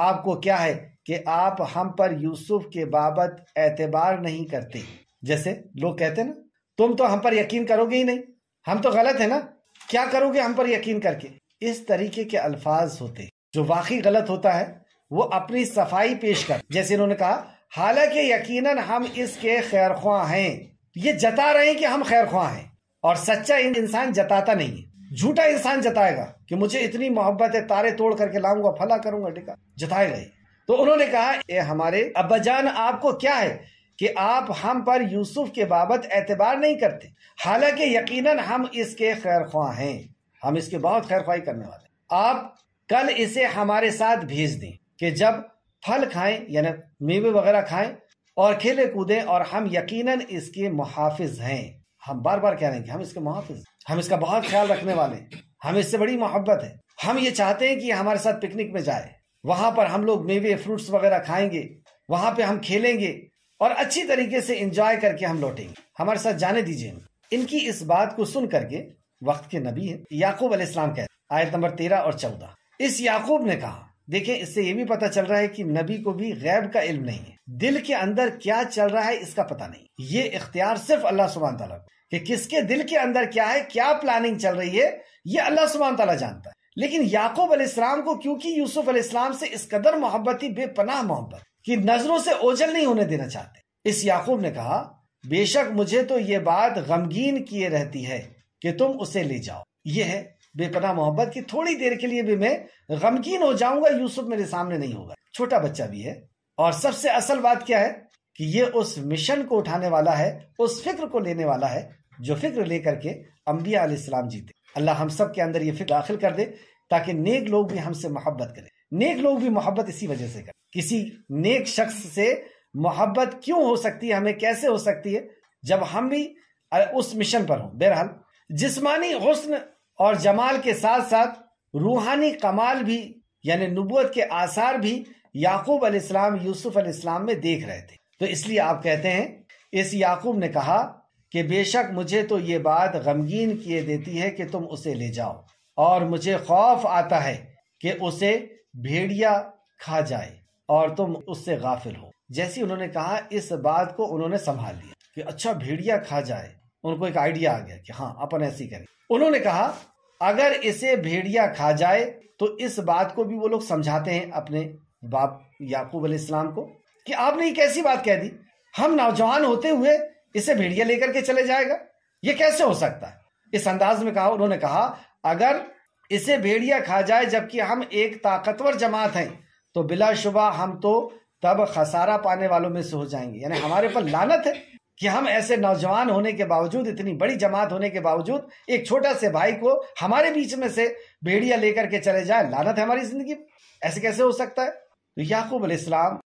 आपको क्या है कि आप हम पर यूसुफ के बाबत एतबार नहीं करते जैसे लोग कहते ना तुम तो हम पर यकीन करोगे ही नहीं हम तो गलत है ना क्या करोगे हम पर यकीन करके इस तरीके के अल्फाज होते जो वाकई गलत होता है वो अपनी सफाई पेश कर जैसे इन्होंने कहा हालांकि यकीनन हम इसके खैर ख्वाह हैं ये जता रहे हैं कि हम खैर ख्वाह हैं और सच्चा इंसान जताता नहीं है झूठा इंसान जताएगा कि मुझे इतनी मोहब्बत है तारे तोड़ करके लाऊंगा फला करूंगा टिका जताएगा तो उन्होंने कहा ए हमारे अब्बाजान आपको क्या है कि आप हम पर यूसुफ के बाबत एतबार नहीं करते हालांकि यकीनन हम इसके खैर ख्वाह हैं हम इसके बहुत खैर ख्वाही करने वाले आप कल इसे हमारे साथ भेज दें कि जब फल खाएं यानी मेवे वगैरह खाएं और खेले कूदे और हम यकीनन इसके मुहाफिज हैं हम बार बार कह रहे हैं कि हम इसके मुहाफिज हम इसका बहुत ख्याल रखने वाले हम इससे बड़ी मोहब्बत है हम ये चाहते हैं कि हमारे साथ पिकनिक में जाए वहां पर हम लोग मेवे फ्रूट्स वगैरह खाएंगे वहां पे हम खेलेंगे और अच्छी तरीके से इंजॉय करके हम लौटेंगे हमारे साथ जाने दीजिए इनकी इस बात को सुन करके वक्त के नबी है याकूब अलैहिस्सलाम कहते आयत नंबर तेरह और चौदह इस याकूब ने कहा देखिए इससे ये भी पता चल रहा है कि नबी को भी गैब का इल्म नहीं है दिल के अंदर क्या चल रहा है इसका पता नहीं ये इख्तियार सिर्फ अल्लाह सुबहान तला कि किसके दिल के अंदर क्या है क्या प्लानिंग चल रही है ये अल्लाह सुबहान तला जानता है लेकिन याकूब अलैहिस्सलाम को क्योंकि यूसुफ अलैहिस्सलाम से इस कदर मोहब्बत ही बेपनाह मोहब्बत की नजरों से ओझल नहीं होने देना चाहते इस याकूब ने कहा बेशक मुझे तो ये बात गमगीन किए रहती है कि तुम उसे ले जाओ ये है बेपना मोहब्बत की थोड़ी देर के लिए भी मैं गमगीन हो जाऊंगा यूसुफ मेरे सामने नहीं होगा छोटा बच्चा भी है और सबसे असल बात क्या है कि ये उस मिशन को उठाने वाला है उस फिक्र को लेने वाला है जो फिक्र लेकर के अम्बिया आलाम जीते अल्लाह हम सब के अंदर ये फिक्र दाखिल कर दे ताकि नेक लोग भी हमसे मोहब्बत करें नेक लोग भी मोहब्बत इसी वजह से करें किसी नेक शख्स से मोहब्बत क्यों हो सकती है हमें कैसे हो सकती है जब हम भी उस मिशन पर हों बहरहाल जिस्मानी हुस्न और जमाल के साथ साथ रूहानी कमाल भी यानी नबूत के आसार भी याकूब अलैहिस्सलाम यूसुफ अलैहिस्सलाम में देख रहे थे तो इसलिए आप कहते हैं इस याकूब ने कहा कि बेशक मुझे तो ये बात गमगीन किए देती है कि तुम उसे ले जाओ और मुझे खौफ आता है कि उसे भेड़िया खा जाए और तुम उससे गाफिल हो जैसी उन्होंने कहा इस बात को उन्होंने संभाल लिया कि अच्छा भेड़िया खा जाए उनको एक आइडिया आ गया कि हाँ अपन ऐसी करें उन्होंने कहा अगर इसे भेड़िया खा जाए तो इस बात को भी वो लोग समझाते हैं अपने बाप याकूब इस्लाम को कि आपने ये कैसी बात कह दी हम नौजवान होते हुए इसे भेड़िया लेकर के चले जाएगा ये कैसे हो सकता है इस अंदाज में कहा उन्होंने कहा अगर इसे भेड़िया खा जाए जबकि हम एक ताकतवर जमात हैं तो बिलाशुबा हम तो तब खसारा पाने वालों में से हो जाएंगे यानी हमारे पर लानत है कि हम ऐसे नौजवान होने के बावजूद इतनी बड़ी जमात होने के बावजूद एक छोटा से भाई को हमारे बीच में से भेड़िया लेकर के चले जाए लानत है हमारी जिंदगी ऐसे कैसे हो सकता है तो याकूब इस्लाम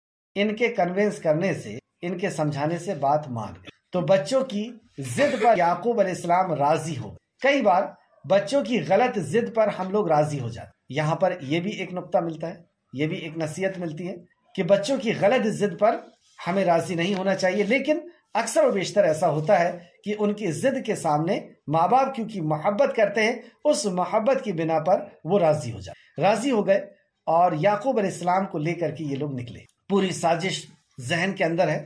इनके कन्विंस करने से इनके समझाने से बात मान गए तो बच्चों की जिद पर याकूब इस्लाम राजी हो कई बार बच्चों की गलत जिद पर हम लोग राजी हो जाते यहाँ पर यह भी एक नुकता मिलता है ये भी एक नसीहत मिलती है कि बच्चों की गलत जिद पर हमें राजी नहीं होना चाहिए लेकिन अक्सर बेशतर ऐसा होता है कि उनकी जिद के सामने माँ बाप क्योंकि मोहब्बत करते हैं उस मोहब्बत की बिना पर वो राजी हो जाए राजी हो गए और याकूब इस्लाम को लेकर के ये लोग निकले पूरी साजिश जहन के अंदर है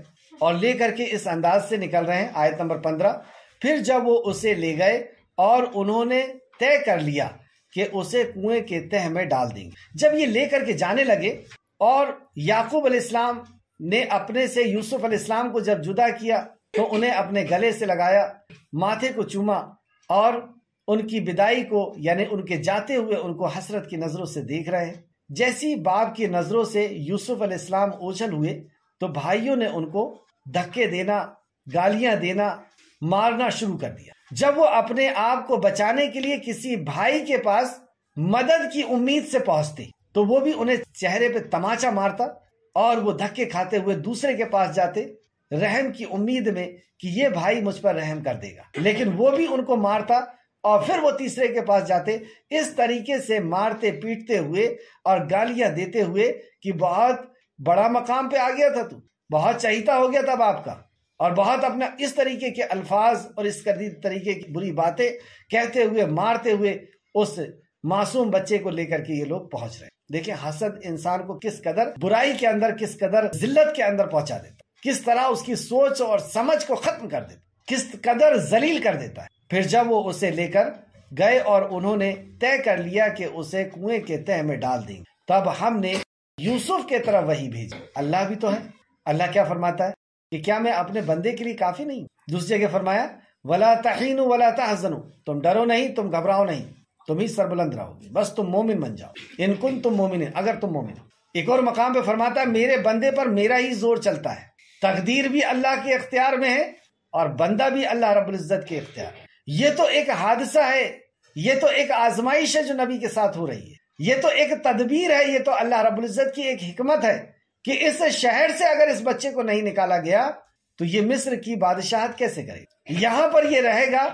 और लेकर के इस अंदाज से निकल रहे हैं आयत नंबर पंद्रह फिर जब वो उसे ले गए और उन्होंने तय कर लिया कि उसे कुएं के तह में डाल देंगे जब ये लेकर के जाने लगे और याकूब इस्लाम ने अपने से यूसुफ अलैहिस्सलाम को जब जुदा किया तो उन्हें अपने गले से लगाया माथे को चूमा और उनकी विदाई को यानी उनके जाते हुए उनको हसरत की नजरों से देख रहे हैं जैसी बाप की नजरों से यूसुफ अलैहिस्सलाम ओझल हुए तो भाइयों ने उनको धक्के देना गालियां देना मारना शुरू कर दिया जब वो अपने आप को बचाने के लिए किसी भाई के पास मदद की उम्मीद से पहुंचते तो वो भी उन्हें चेहरे पे तमाचा मारता और वो धक्के खाते हुए दूसरे के पास जाते रहम की उम्मीद में कि ये भाई मुझ पर रहम कर देगा लेकिन वो भी उनको मारता और फिर वो तीसरे के पास जाते इस तरीके से मारते पीटते हुए और गालियां देते हुए कि बहुत बड़ा मकाम पे आ गया था तू बहुत चाहता हो गया था बाप का और बहुत अपना इस तरीके के अल्फाज और इस तरीके की बुरी बातें कहते हुए मारते हुए उस मासूम बच्चे को लेकर के ये लोग पहुंच रहे हैं देखिए हसद इंसान को किस कदर बुराई के अंदर किस कदर जिल्लत के अंदर पहुंचा देता किस तरह उसकी सोच और समझ को खत्म कर देता किस कदर जलील कर देता है फिर जब वो उसे लेकर गए और उन्होंने तय कर लिया कि उसे कुएं के तय में डाल देंगे तब हमने यूसुफ के तरफ वही भेजी अल्लाह भी तो है अल्लाह क्या फरमाता है कि क्या मैं अपने बंदे के लिए काफी नहीं दूसरी जगह फरमाया वला तहीन वला तहजन तुम डरो नहीं तुम घबराओ नहीं तुम ही सरबुलंद रहोगे बस तुम मोमिन बन जाओ इनकुन तुम मोमिन अगर तुम मोमिन हो एक और मकाम पे फरमाता है मेरे बंदे पर मेरा ही जोर चलता है तकदीर भी अल्लाह के अख्तियार में है और बंदा भी अल्लाह रबुल्जत के अख्तियार में ये तो एक हादसा है ये तो एक आजमाइश है जो नबी के साथ हो रही है ये तो एक तदबीर है ये तो अल्लाह रबुल्जत की एक हिकमत है कि इस शहर से अगर इस बच्चे को नहीं निकाला गया तो ये मिस्र की बादशाहत कैसे करेगी यहां पर ये रहेगा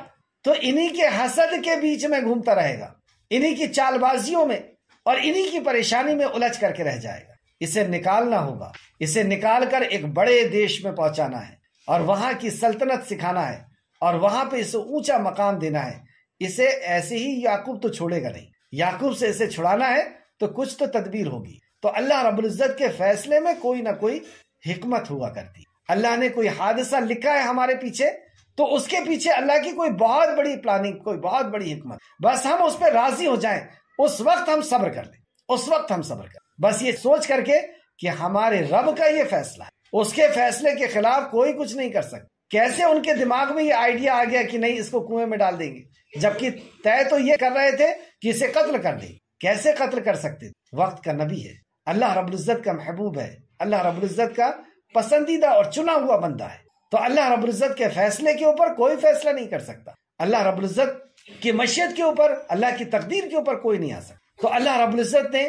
तो इन्हीं के हसद के बीच में घूमता रहेगा इन्हीं की चालबाजियों में और इन्हीं की परेशानी में उलझ करके रह जाएगा इसे निकालना होगा इसे निकाल कर एक बड़े देश में पहुंचाना है और वहां की सल्तनत सिखाना है और वहां पे इसे ऊंचा मकाम देना है इसे ऐसे ही याकूब तो छोड़ेगा नहीं याकूब से इसे छुड़ाना है तो कुछ तो तदबीर होगी तो अल्लाह रबुल्जत के फैसले में कोई ना कोई हिकमत हुआ करती अल्लाह ने कोई हादसा लिखा है हमारे पीछे तो उसके पीछे अल्लाह की कोई बहुत बड़ी प्लानिंग कोई बहुत बड़ी हिकमत बस हम उस पर राजी हो जाए उस वक्त हम सब्र कर लें उस वक्त हम सब्र कर बस ये सोच करके कि हमारे रब का ये फैसला है उसके फैसले के खिलाफ कोई कुछ नहीं कर सकता कैसे उनके दिमाग में ये आइडिया आ गया कि नहीं इसको कुएं में डाल देंगे जबकि तय तो ये कर रहे थे कि इसे कत्ल कर दें कैसे कत्ल कर सकते वक्त का नबी है अल्लाह रबुल्जत का महबूब है अल्लाह रबुल्जत का पसंदीदा और चुना हुआ बंदा है तो अल्लाह रबुल्जत के फैसले के ऊपर कोई फैसला नहीं कर सकता अल्लाह रबुल्जत की मशियत के ऊपर अल्लाह की तकदीर के ऊपर कोई नहीं आ सकता तो अल्लाह रबुल्जत ने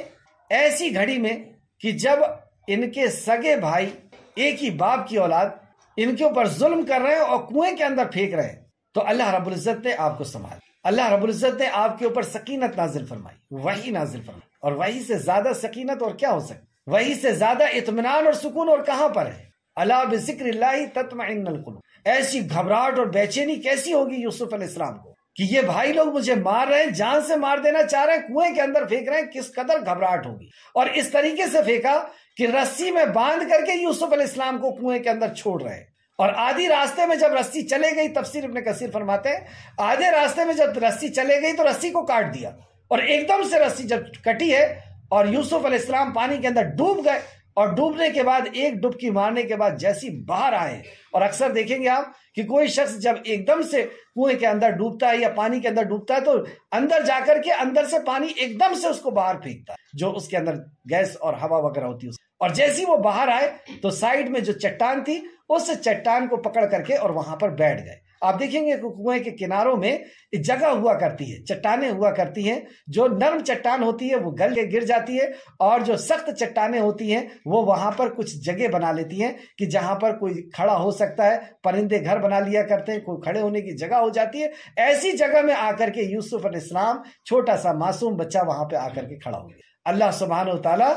ऐसी घड़ी में कि जब इनके सगे भाई एक ही बाप की औलाद इनके ऊपर जुल्म कर रहे हैं और कुएं के अंदर फेंक रहे हैं तो अल्लाह रबुल्जत ने आपको संभाल अल्लाह रबुल्जत ने आपके ऊपर सकीनत नाजिल फरमाई वही नाजिल फरमाई और वही से ज्यादा सकीनत और क्या हो सकता वही से ज्यादा इतमान और सुकून और कहां पर है अला बिक्र तत्म ऐसी घबराहट और बेचैनी कैसी होगी यूसुफ अलैहिस्सलाम को कि ये भाई लोग मुझे मार रहे हैं जान से मार देना चाह रहे हैं कुएं के अंदर फेंक रहे हैं किस कदर घबराहट होगी और इस तरीके से फेंका कि रस्सी में बांध करके यूसुफ अलैहिस्सलाम को कुएं के अंदर छोड़ रहे हैं और आधी रास्ते में जब रस्सी चले गई तफसीर अपने कसीर फरमाते हैं आधे रास्ते में जब रस्सी चले गई तो रस्सी को काट दिया और एकदम से रस्सी जब कटी है और यूसुफ अलैहिस्सलाम पानी के अंदर डूब गए और डूबने के बाद एक डुबकी मारने के बाद जैसी बाहर आए और अक्सर देखेंगे आप कि कोई शख्स जब एकदम से कुएं के अंदर डूबता है या पानी के अंदर डूबता है तो अंदर जाकर के अंदर से पानी एकदम से उसको बाहर फेंकता है जो उसके अंदर गैस और हवा वगैरह होती है और जैसी वो बाहर आए तो साइड में जो चट्टान थी उस चट्टान को पकड़ करके और वहां पर बैठ गए आप देखेंगे कुएं के किनारों में जगह हुआ करती है चट्टाने हुआ करती हैं जो नर्म चट्टान होती है वो गल के गिर जाती है और जो सख्त चट्टाने होती हैं वो वहां पर कुछ जगह बना लेती हैं कि जहां पर कोई खड़ा हो सकता है परिंदे घर बना लिया करते हैं कोई खड़े होने की जगह हो जाती है ऐसी जगह में आकर के यूसुफ इस्लाम छोटा सा मासूम बच्चा वहां पर आकर के खड़ा हो गया अल्लाह सुबहान तला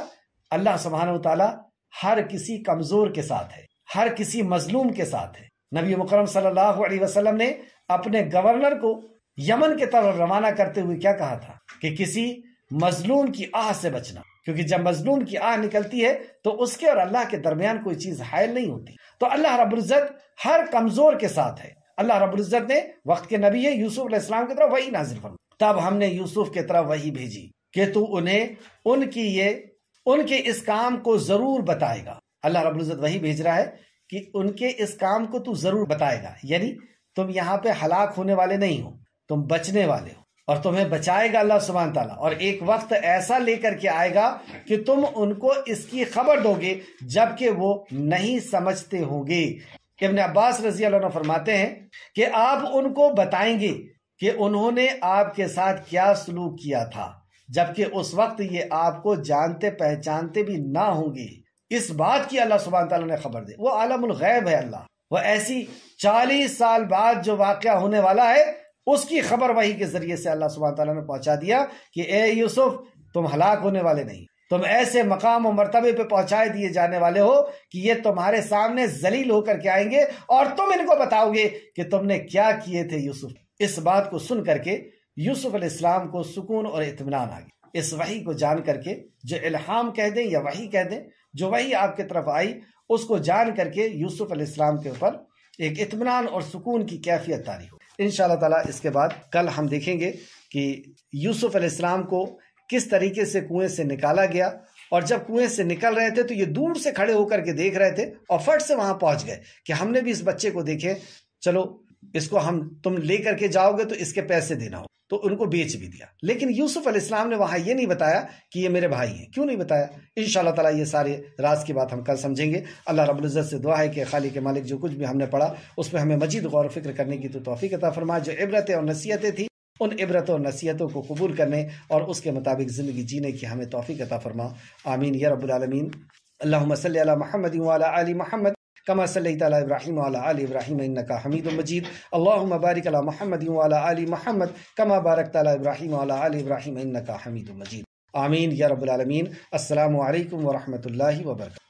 अल्लाह सुबहान तला हर किसी कमजोर के साथ है हर किसी मजलूम के साथ है नबी मुकरम सल्लल्लाहु अलैहि वसल्लम ने अपने गवर्नर को यमन के तरफ रवाना करते हुए क्या कहा था कि किसी मजलूम की आह से बचना क्योंकि जब मजलूम की आह निकलती है तो उसके और अल्लाह के दरमियान कोई चीज हायल नहीं होती तो अल्लाह रबुल्जत हर कमजोर के साथ है अल्लाह रबुल्जत ने वक्त के नबी है यूसुफ इस्लाम की तरफ वही नाजिल फरमा तब हमने यूसुफ की तरफ वही भेजी कि तू उन्हें उनकी ये उनके इस काम को जरूर बताएगा अल्लाह रबुल्जत वही भेज रहा है कि उनके इस काम को तू जरूर बताएगा यानी तुम यहाँ पे हलाक होने वाले नहीं हो तुम बचने वाले हो और तुम्हें बचाएगा अल्लाह सुबहान तला और एक वक्त ऐसा लेकर के आएगा कि तुम उनको इसकी खबर दोगे जबकि वो नहीं समझते होंगे इबन अब्बास रजी अल्लाह फरमाते हैं कि आप उनको बताएंगे कि उन्होंने आपके साथ क्या सलूक किया था जबकि उस वक्त ये आपको जानते पहचानते भी ना होंगे इस बात की अल्लाह सुबह तला ने खबर दी वो आलमगैब है अल्लाह वह ऐसी चालीस साल बाद जो वाक़ होने वाला है उसकी खबर वही के जरिए से अल्लाह सुबह ने पहुंचा दिया कि ए यूसुफ तुम हलाक होने वाले नहीं तुम ऐसे मकाम और मरतबे पे पहुंचाए दिए जाने वाले हो कि ये तुम्हारे सामने जलील होकर के आएंगे और तुम इनको बताओगे कि तुमने क्या किए थे यूसुफ इस बात को सुन करके यूसुफ इस्लाम को सुकून और इतमान आ गया इस वही को जान करके जो इल्हाम कह दें या वही कह दें जो वही आपके तरफ आई उसको जान करके यूसुफ अलैहिस्सलाम के ऊपर एक इतमान और सुकून की कैफियत तारी हो इन ताला इसके बाद कल हम देखेंगे कि यूसुफ अलैहिस्सलाम को किस तरीके से कुएं से निकाला गया और जब कुएं से निकल रहे थे तो ये दूर से खड़े होकर के देख रहे थे और फट से वहां पहुंच गए कि हमने भी इस बच्चे को देखे चलो इसको हम तुम ले करके जाओगे तो इसके पैसे देना हो तो उनको बेच भी दिया लेकिन यूसुफ अलैहिस्सलाम ने वहाँ ये नहीं बताया कि ये मेरे भाई हैं क्यों नहीं बताया इन ताला ये सारे राज की बात हम कल समझेंगे अल्लाह रबुल्ज़त से दुआ है कि खाली के मालिक जो कुछ भी हमने पढ़ा उस पर हमें मजीद गौर फिक्र करने की तो तोफ़ी अता फरमाए जो इबरतें और नसीहतें थी उन इबरतों और नसीहतों को कबूल करने और उसके मुताबिक ज़िंदगी जीने की हमें तोफ़ी अता फरमा आमीन या रबालमीन अल्लाह मसल महमदी वाली महमद कमा सल्ला इब्राहिम आल इब्राहिम इनका हमीद मजीद अल्लाह मबारक अला महमद आल महमद कमा बारक तला इब्राहिम आल इब्राहिम इनका हमीद मजीद आमीन या रबालमीन अल्लाम वरहमल वर्का